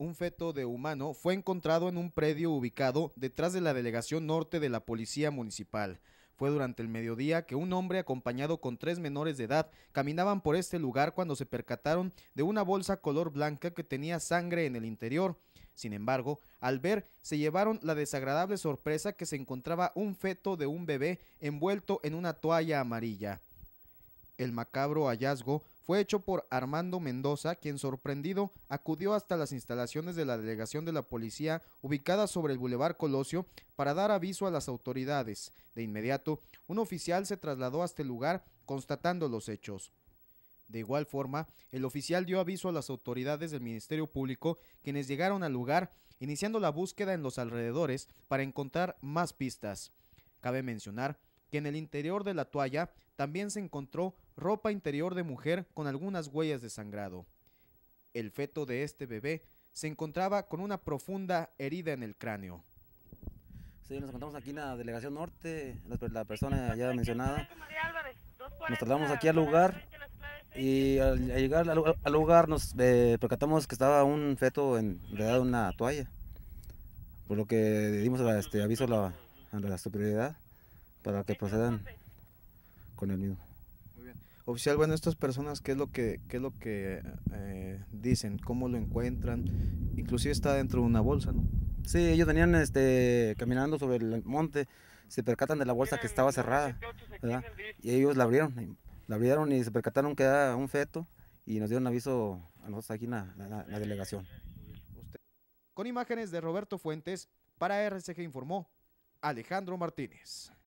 un feto de humano fue encontrado en un predio ubicado detrás de la delegación norte de la Policía Municipal. Fue durante el mediodía que un hombre acompañado con tres menores de edad caminaban por este lugar cuando se percataron de una bolsa color blanca que tenía sangre en el interior. Sin embargo, al ver, se llevaron la desagradable sorpresa que se encontraba un feto de un bebé envuelto en una toalla amarilla. El macabro hallazgo fue hecho por Armando Mendoza, quien sorprendido acudió hasta las instalaciones de la delegación de la policía ubicada sobre el Boulevard Colosio para dar aviso a las autoridades. De inmediato, un oficial se trasladó hasta el este lugar constatando los hechos. De igual forma, el oficial dio aviso a las autoridades del Ministerio Público, quienes llegaron al lugar, iniciando la búsqueda en los alrededores para encontrar más pistas. Cabe mencionar que en el interior de la toalla también se encontró ropa interior de mujer con algunas huellas de sangrado. El feto de este bebé se encontraba con una profunda herida en el cráneo. nos encontramos aquí en la Delegación Norte, la, persona ya mencionada. Nos trasladamos aquí al lugar y al, llegar al, lugar nos eh, percatamos que estaba un feto enredado en una toalla, por lo que dimos este, aviso a la superioridad para que procedan con el mismo. Oficial, bueno, estas personas, ¿qué es lo que, es lo que eh, dicen? ¿Cómo lo encuentran? Inclusive está dentro de una bolsa, ¿no? Sí, ellos venían este, caminando sobre el monte, se percatan de la bolsa que estaba cerrada, Y ellos la abrieron, la abrieron y se percataron que era un feto y nos dieron aviso a nosotros aquí en la delegación. Con imágenes de Roberto Fuentes, para RCG informó Alejandro Martínez.